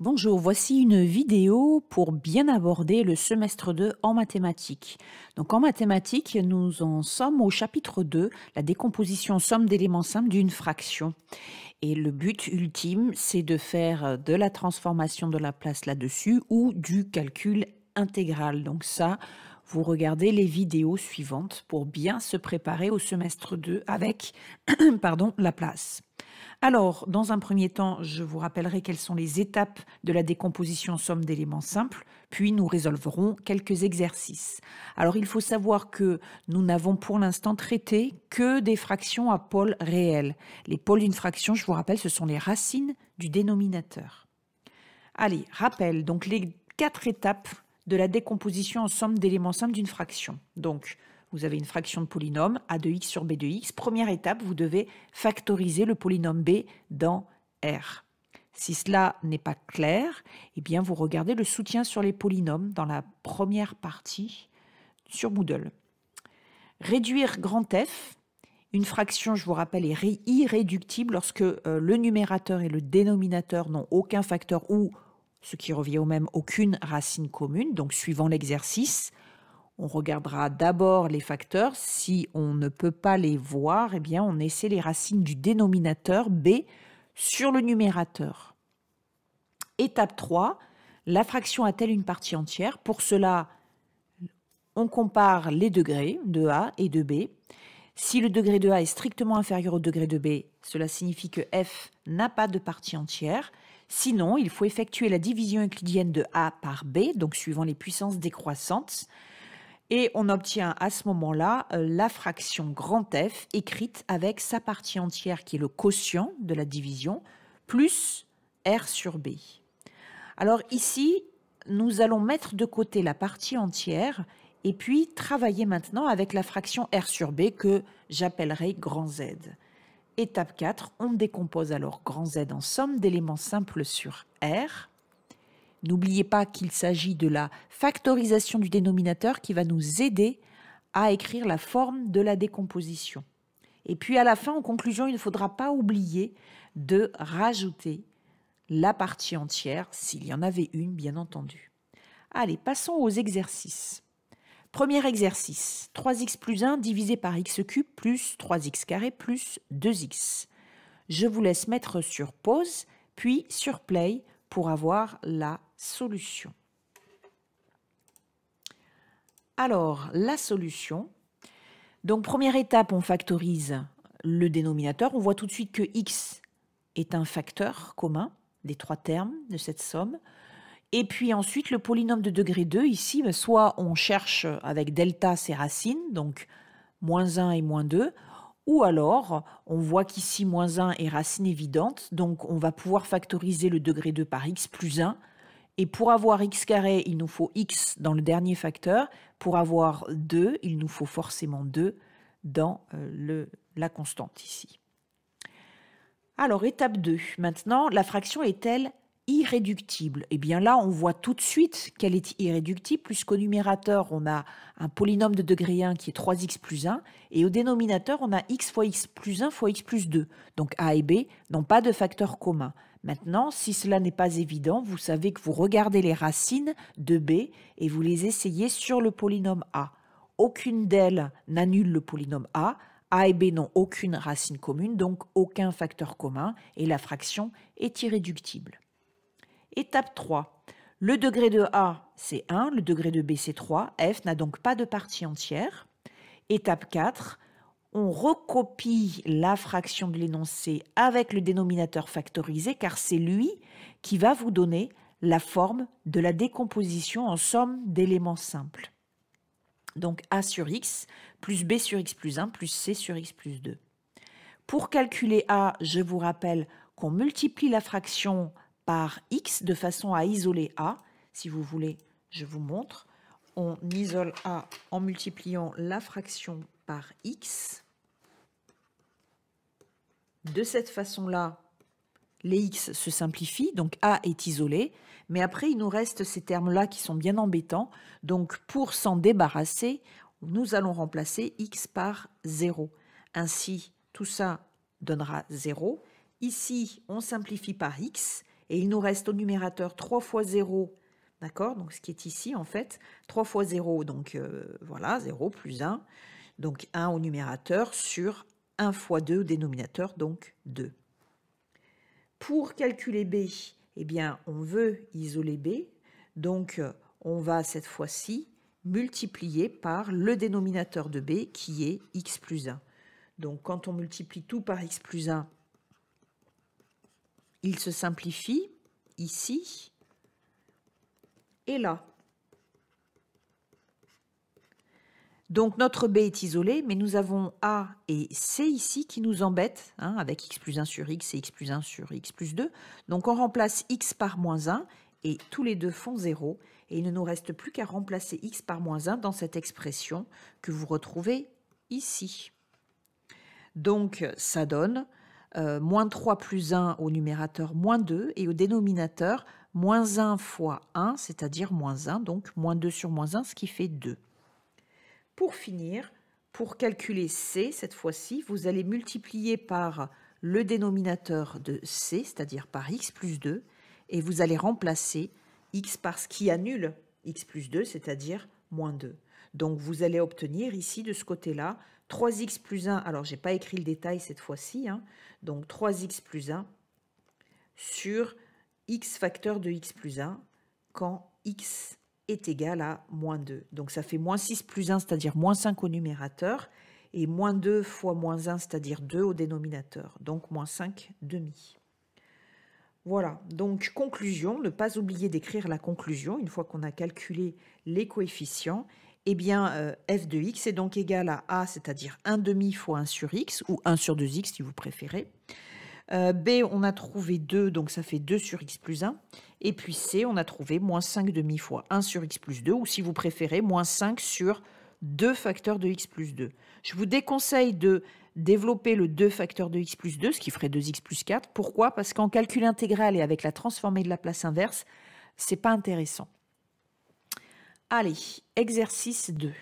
Bonjour, voici une vidéo pour bien aborder le semestre 2 en mathématiques. Donc en mathématiques, nous en sommes au chapitre 2, la décomposition somme d'éléments simples d'une fraction. Et le but ultime, c'est de faire de la transformation de la place là-dessus ou du calcul intégral. Donc ça, vous regardez les vidéos suivantes pour bien se préparer au semestre 2 avec pardon, la place. Alors, dans un premier temps, je vous rappellerai quelles sont les étapes de la décomposition en somme d'éléments simples, puis nous résolverons quelques exercices. Alors, il faut savoir que nous n'avons pour l'instant traité que des fractions à pôles réels. Les pôles d'une fraction, je vous rappelle, ce sont les racines du dénominateur. Allez, rappel, donc les quatre étapes de la décomposition en somme d'éléments simples d'une fraction. Donc, vous avez une fraction de polynôme, a de x sur b de x. Première étape, vous devez factoriser le polynôme b dans R. Si cela n'est pas clair, eh bien vous regardez le soutien sur les polynômes dans la première partie sur Moodle. Réduire grand F, une fraction, je vous rappelle, est irréductible lorsque euh, le numérateur et le dénominateur n'ont aucun facteur ou, ce qui revient au même, aucune racine commune. Donc suivant l'exercice, on regardera d'abord les facteurs. Si on ne peut pas les voir, eh bien, on essaie les racines du dénominateur B sur le numérateur. Étape 3, la fraction a-t-elle une partie entière Pour cela, on compare les degrés de A et de B. Si le degré de A est strictement inférieur au degré de B, cela signifie que F n'a pas de partie entière. Sinon, il faut effectuer la division euclidienne de A par B, donc suivant les puissances décroissantes. Et on obtient à ce moment-là euh, la fraction grand F écrite avec sa partie entière qui est le quotient de la division plus R sur B. Alors ici, nous allons mettre de côté la partie entière et puis travailler maintenant avec la fraction R sur B que j'appellerai grand Z. Étape 4, on décompose alors grand Z en somme d'éléments simples sur R. N'oubliez pas qu'il s'agit de la factorisation du dénominateur qui va nous aider à écrire la forme de la décomposition. Et puis à la fin, en conclusion, il ne faudra pas oublier de rajouter la partie entière, s'il y en avait une, bien entendu. Allez, passons aux exercices. Premier exercice, 3x plus 1 divisé par x cube plus 3x carré plus 2x. Je vous laisse mettre sur pause, puis sur play pour avoir la solution. Alors, la solution. Donc, première étape, on factorise le dénominateur. On voit tout de suite que x est un facteur commun des trois termes de cette somme. Et puis ensuite, le polynôme de degré 2, ici, ben, soit on cherche avec delta ses racines, donc moins 1 et moins 2, ou alors, on voit qu'ici, moins 1 est racine évidente, donc on va pouvoir factoriser le degré 2 par x plus 1. Et pour avoir x carré, il nous faut x dans le dernier facteur. Pour avoir 2, il nous faut forcément 2 dans euh, le, la constante ici. Alors, étape 2. Maintenant, la fraction est-elle irréductible. Et eh bien là, on voit tout de suite qu'elle est irréductible, puisqu'au numérateur, on a un polynôme de degré 1 qui est 3x plus 1, et au dénominateur, on a x fois x plus 1 fois x plus 2. Donc a et b n'ont pas de facteur commun. Maintenant, si cela n'est pas évident, vous savez que vous regardez les racines de b et vous les essayez sur le polynôme a. Aucune d'elles n'annule le polynôme a, a et B n'ont aucune racine commune, donc aucun facteur commun, et la fraction est irréductible. Étape 3. Le degré de A, c'est 1, le degré de B, c'est 3. F n'a donc pas de partie entière. Étape 4. On recopie la fraction de l'énoncé avec le dénominateur factorisé car c'est lui qui va vous donner la forme de la décomposition en somme d'éléments simples. Donc A sur X plus B sur X plus 1 plus C sur X plus 2. Pour calculer A, je vous rappelle qu'on multiplie la fraction par X de façon à isoler A. Si vous voulez, je vous montre. On isole A en multipliant la fraction par X. De cette façon-là, les X se simplifient, donc A est isolé. Mais après, il nous reste ces termes-là qui sont bien embêtants. Donc, pour s'en débarrasser, nous allons remplacer X par 0. Ainsi, tout ça donnera 0. Ici, on simplifie par X et il nous reste au numérateur 3 fois 0, d'accord Donc ce qui est ici en fait, 3 fois 0, donc euh, voilà, 0 plus 1, donc 1 au numérateur sur 1 fois 2 au dénominateur, donc 2. Pour calculer B, eh bien on veut isoler B, donc on va cette fois-ci multiplier par le dénominateur de b qui est x plus 1. Donc quand on multiplie tout par x plus 1, il se simplifie ici et là. Donc notre B est isolé, mais nous avons A et C ici qui nous embêtent, hein, avec x plus 1 sur x et x plus 1 sur x plus 2. Donc on remplace x par moins 1, et tous les deux font 0. Et il ne nous reste plus qu'à remplacer x par moins 1 dans cette expression que vous retrouvez ici. Donc ça donne euh, moins 3 plus 1 au numérateur, moins 2, et au dénominateur, moins 1 fois 1, c'est-à-dire moins 1, donc moins 2 sur moins 1, ce qui fait 2. Pour finir, pour calculer C, cette fois-ci, vous allez multiplier par le dénominateur de C, c'est-à-dire par x plus 2, et vous allez remplacer x par ce qui annule x plus 2, c'est-à-dire moins 2. Donc vous allez obtenir ici, de ce côté-là, 3x plus 1, alors n'ai pas écrit le détail cette fois-ci, hein, donc 3x plus 1 sur x facteur de x plus 1 quand x est égal à moins 2. Donc ça fait moins 6 plus 1, c'est-à-dire moins 5 au numérateur, et moins 2 fois moins 1, c'est-à-dire 2 au dénominateur, donc moins 5 demi. Voilà, donc conclusion, ne pas oublier d'écrire la conclusion une fois qu'on a calculé les coefficients eh bien, euh, f de x est donc égal à a, c'est-à-dire 1 demi fois 1 sur x, ou 1 sur 2x si vous préférez. Euh, b, on a trouvé 2, donc ça fait 2 sur x plus 1. Et puis c, on a trouvé moins 5 demi fois 1 sur x plus 2, ou si vous préférez, moins 5 sur 2 facteurs de x plus 2. Je vous déconseille de développer le 2 facteurs de x plus 2, ce qui ferait 2x plus 4. Pourquoi Parce qu'en calcul intégral et avec la transformée de la place inverse, c'est pas intéressant. Allez, exercice 2.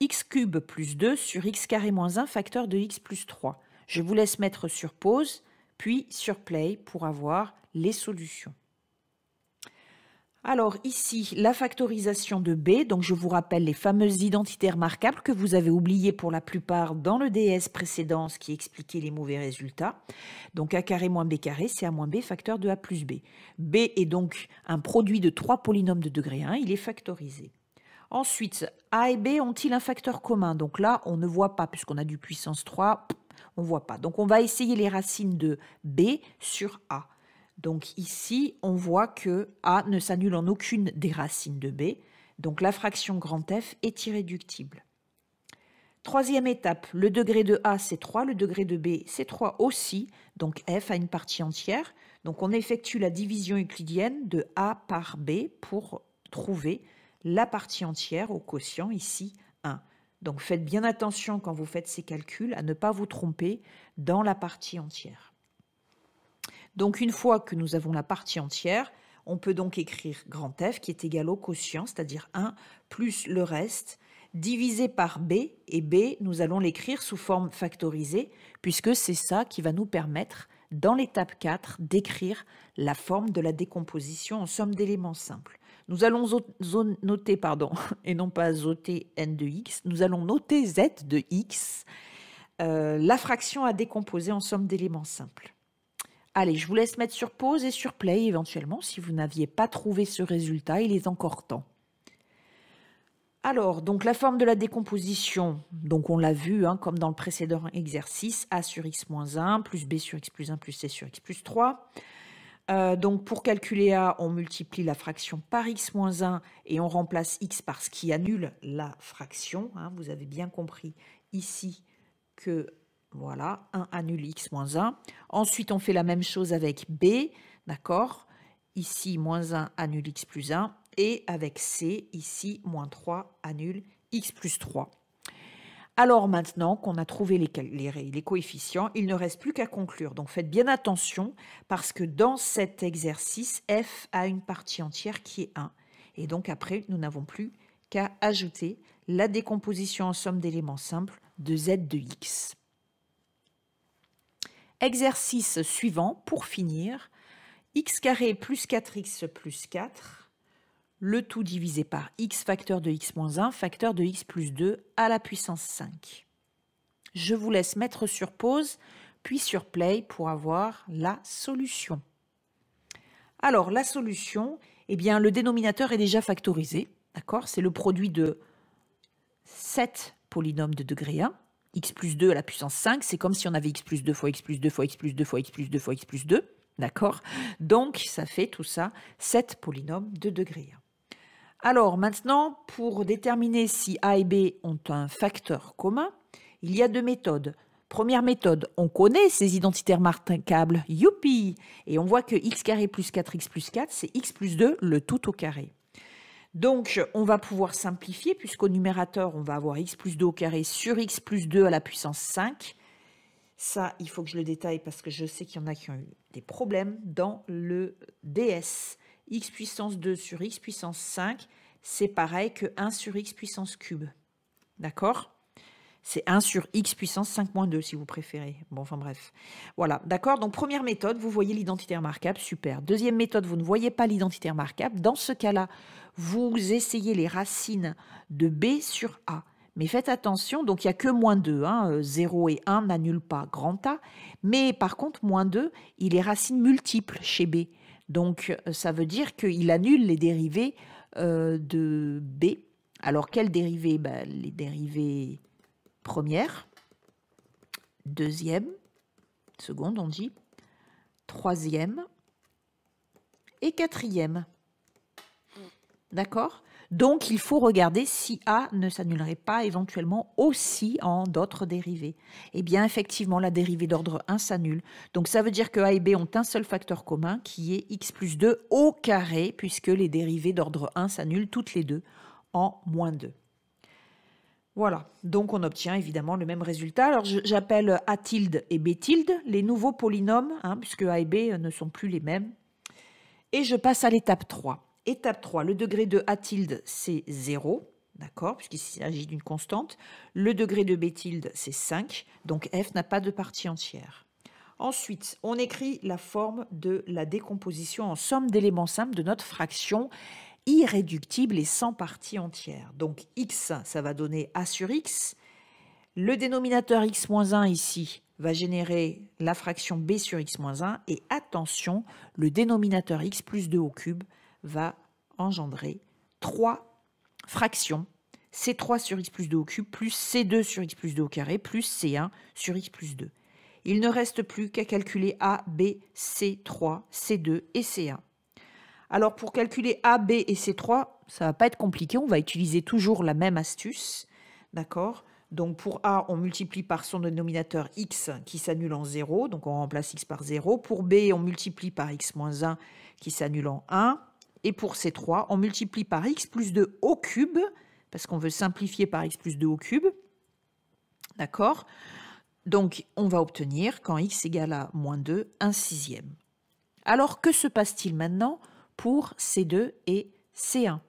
x cube plus 2 sur x carré moins 1 facteur de x plus 3. Je vous laisse mettre sur pause, puis sur play pour avoir les solutions. Alors ici, la factorisation de B, donc je vous rappelle les fameuses identités remarquables que vous avez oubliées pour la plupart dans le DS précédent, ce qui expliquait les mauvais résultats. Donc A carré moins B carré, c'est A moins B facteur de A plus B. B est donc un produit de trois polynômes de degré 1, il est factorisé. Ensuite, A et B ont-ils un facteur commun Donc là, on ne voit pas, puisqu'on a du puissance 3, on ne voit pas. Donc on va essayer les racines de B sur A. Donc ici, on voit que A ne s'annule en aucune des racines de B, donc la fraction F est irréductible. Troisième étape, le degré de A c'est 3, le degré de B c'est 3 aussi, donc F a une partie entière. Donc on effectue la division euclidienne de A par B pour trouver la partie entière au quotient, ici 1. Donc faites bien attention quand vous faites ces calculs à ne pas vous tromper dans la partie entière. Donc une fois que nous avons la partie entière, on peut donc écrire grand F qui est égal au quotient, c'est-à-dire 1 plus le reste, divisé par B, et B, nous allons l'écrire sous forme factorisée, puisque c'est ça qui va nous permettre, dans l'étape 4, d'écrire la forme de la décomposition en somme d'éléments simples. Nous allons noter, pardon, et non pas zoter n de x, nous allons noter z de x, euh, la fraction à décomposer en somme d'éléments simples. Allez, je vous laisse mettre sur pause et sur play éventuellement si vous n'aviez pas trouvé ce résultat, il est encore temps. Alors, donc la forme de la décomposition, donc on l'a vu, hein, comme dans le précédent exercice, a sur x moins 1, plus b sur x plus 1, plus c sur x plus 3. Euh, donc pour calculer a, on multiplie la fraction par x moins 1 et on remplace x par ce qui annule la fraction. Hein. vous avez bien compris ici que voilà, 1 annule x moins 1. Ensuite, on fait la même chose avec b, d'accord Ici, moins 1 annule x plus 1. Et avec c, ici, moins 3 annule x plus 3. Alors maintenant qu'on a trouvé les, les, coefficients, il ne reste plus qu'à conclure. Donc faites bien attention parce que dans cet exercice, f a une partie entière qui est 1. Et donc après, nous n'avons plus qu'à ajouter la décomposition en somme d'éléments simples de z de x. Exercice suivant pour finir. x carré plus 4x plus 4, le tout divisé par x facteur de x moins 1, facteur de x plus 2 à la puissance 5. Je vous laisse mettre sur pause, puis sur play pour avoir la solution. Alors la solution, eh bien le dénominateur est déjà factorisé, d'accord C'est le produit de 7 polynômes de degré 1 x plus 2 à la puissance 5, c'est comme si on avait x plus 2 fois x plus 2 fois x plus 2 fois x plus 2 fois x plus 2. D'accord Donc, ça fait tout ça 7 polynômes de degré Alors maintenant, pour déterminer si A et B ont un facteur commun, il y a deux méthodes. Première méthode, on connaît ces identitaires remarquables, youpi Et on voit que x carré plus 4x plus 4, c'est x plus 2, le tout au carré. Donc, on va pouvoir simplifier, puisqu'au numérateur, on va avoir x plus 2 au carré sur x plus 2 à la puissance 5. Ça, il faut que je le détaille parce que je sais qu'il y en a qui ont eu des problèmes dans le DS. x puissance 2 sur x puissance 5, c'est pareil que 1 sur x puissance cube. D'accord c'est 1 sur x puissance 5 moins 2 si vous préférez. Bon, enfin bref. Voilà, d'accord Donc première méthode, vous voyez l'identité remarquable, super. Deuxième méthode, vous ne voyez pas l'identité remarquable. Dans ce cas-là, vous essayez les racines de b sur a. Mais faites attention, donc il n'y a que moins 2, hein, 0 euh, et 1 n'annulent pas grand A, mais par contre moins 2, il est racine multiple chez B. Donc euh, ça veut dire qu'il annule les dérivées euh, de B. Alors quelles dérivées ben, Les dérivées première, deuxième, seconde on dit, troisième et quatrième. D'accord Donc il faut regarder si A ne s'annulerait pas éventuellement aussi en d'autres dérivés. Eh bien effectivement, la dérivée d'ordre 1 s'annule. Donc ça veut dire que A et B ont un seul facteur commun qui est x plus 2 au carré, puisque les dérivées d'ordre 1 s'annulent toutes les deux en moins 2. Voilà, donc on obtient évidemment le même résultat. Alors j'appelle A tilde et B tilde les nouveaux polynômes, hein, puisque A et B euh, ne sont plus les mêmes. Et je passe à l'étape 3. Étape 3, le degré de A tilde, c'est 0, d'accord, puisqu'il s'agit d'une constante. Le degré de B tilde, c'est 5, donc F n'a pas de partie entière. Ensuite, on écrit la forme de la décomposition en somme d'éléments simples de notre fraction irréductible et sans partie entière. Donc x, ça va donner a sur x. Le dénominateur x-1 ici va générer la fraction b sur x-1 et attention, le dénominateur x plus 2 au cube va engendrer 3 fractions c3 sur x plus 2 au cube plus c2 sur x plus 2 au carré plus c1 sur x plus 2. Il ne reste plus qu'à calculer a, b, c3, c2 et c1. Alors pour calculer A, B et C3, ça ne va pas être compliqué, on va utiliser toujours la même astuce, d'accord donc pour A, on multiplie par son dénominateur x qui s'annule en 0, donc on remplace x par 0. Pour B, on multiplie par x moins 1 qui s'annule en 1. Et pour C3, on multiplie par x plus 2 au cube, parce qu'on veut simplifier par x plus 2 au cube. D'accord Donc on va obtenir, quand x égale à moins 2, un sixième. Alors que se passe-t-il maintenant pour C2 et C1.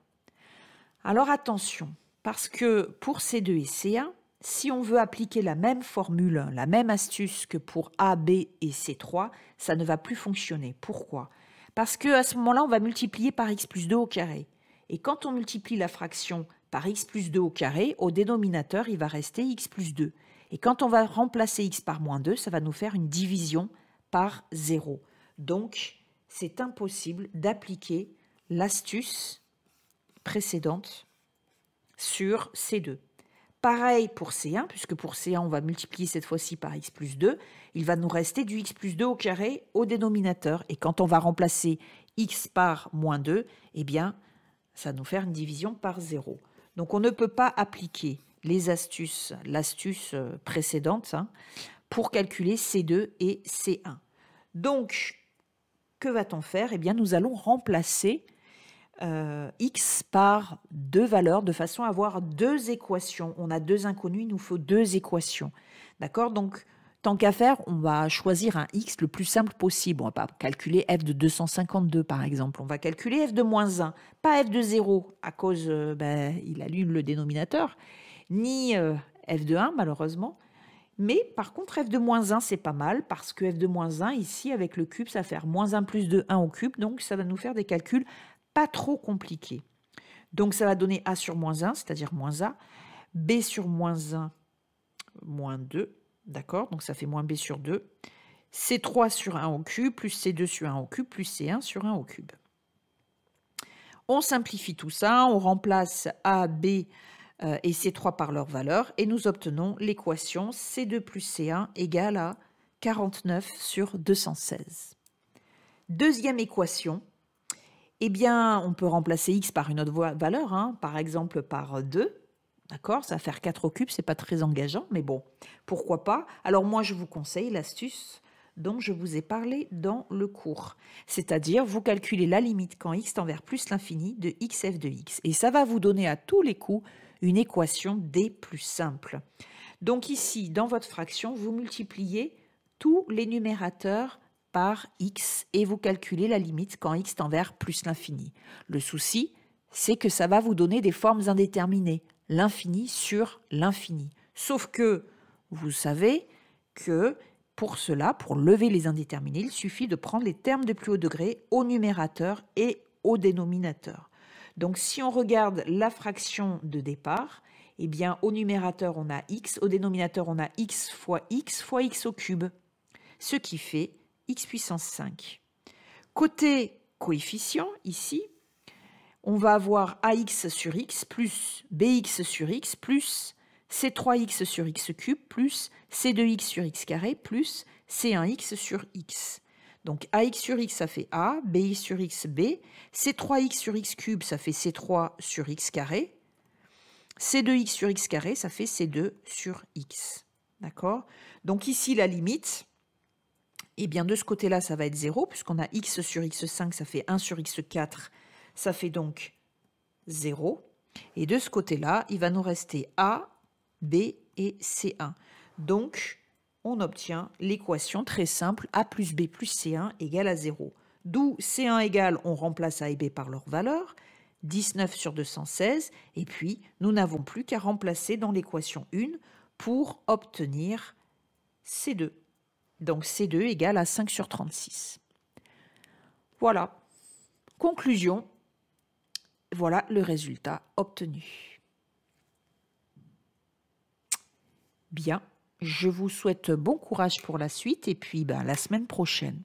Alors attention, parce que pour C2 et C1, si on veut appliquer la même formule, la même astuce que pour A, B et C3, ça ne va plus fonctionner. Pourquoi Parce que à ce moment-là, on va multiplier par x plus 2 au carré. Et quand on multiplie la fraction par x plus 2 au carré, au dénominateur, il va rester x plus 2. Et quand on va remplacer x par moins 2, ça va nous faire une division par 0. Donc, c'est impossible d'appliquer l'astuce précédente sur C2. Pareil pour C1, puisque pour C1, on va multiplier cette fois-ci par x plus 2. Il va nous rester du x plus 2 au carré au dénominateur. Et quand on va remplacer x par moins 2, eh bien, ça va nous faire une division par 0. Donc on ne peut pas appliquer les astuces, l'astuce euh, précédente, hein, pour calculer C2 et C1. Donc, que va-t-on faire Eh bien, nous allons remplacer euh, x par deux valeurs de façon à avoir deux équations. On a deux inconnues, il nous faut deux équations. D'accord Donc, tant qu'à faire, on va choisir un x le plus simple possible. On ne va pas calculer f de 252 par exemple. On va calculer f de moins 1, pas f de 0 à cause, euh, ben, il allume le dénominateur, ni euh, f de 1 malheureusement. Mais par contre, f de moins 1, c'est pas mal, parce que f de moins 1, ici, avec le cube, ça va faire moins 1 plus 2, 1 au cube, donc ça va nous faire des calculs pas trop compliqués. Donc ça va donner a sur moins 1, c'est-à-dire moins a, b sur moins 1, moins 2, d'accord Donc ça fait moins b sur 2, c3 sur 1 au cube, plus c2 sur 1 au cube, plus c1 sur 1 au cube. On simplifie tout ça, on remplace a, b, euh, et C3 par leur valeur, et nous obtenons l'équation C2 plus C1 égale à 49 sur 216. Deuxième équation, eh bien, on peut remplacer x par une autre valeur, hein, par exemple par 2. D'accord Ça va faire 4 au cube, c'est pas très engageant, mais bon, pourquoi pas Alors moi, je vous conseille l'astuce dont je vous ai parlé dans le cours. C'est-à-dire, vous calculez la limite quand x tend vers plus l'infini de xf de x. Et ça va vous donner à tous les coups une équation des plus simples. Donc ici, dans votre fraction, vous multipliez tous les numérateurs par x et vous calculez la limite quand x tend vers plus l'infini. Le souci, c'est que ça va vous donner des formes indéterminées, l'infini sur l'infini. Sauf que vous savez que pour cela, pour lever les indéterminés, il suffit de prendre les termes de plus haut degré au numérateur et au dénominateur. Donc si on regarde la fraction de départ, eh bien au numérateur on a x, au dénominateur on a x fois x fois x au cube, ce qui fait x puissance 5. Côté coefficient, ici, on va avoir ax sur x plus bx sur x plus c3x sur x cube plus c2x sur x carré plus c1x sur x. Donc AX sur X, ça fait A, BX sur X, B, C3X sur X cube, ça fait C3 sur X carré, C2X sur X carré, ça fait C2 sur X. D'accord Donc ici, la limite, eh bien de ce côté-là, ça va être 0, puisqu'on a X sur X5, ça fait 1 sur X4, ça fait donc 0. Et de ce côté-là, il va nous rester A, B et C1. Donc, on obtient l'équation très simple a plus b plus c1 égale à 0. D'où c1 égale, on remplace a et b par leur valeur, 19 sur 216, et puis nous n'avons plus qu'à remplacer dans l'équation 1 pour obtenir c2. Donc c2 égale à 5 sur 36. Voilà. Conclusion. Voilà le résultat obtenu. Bien. Je vous souhaite bon courage pour la suite et puis ben, la semaine prochaine.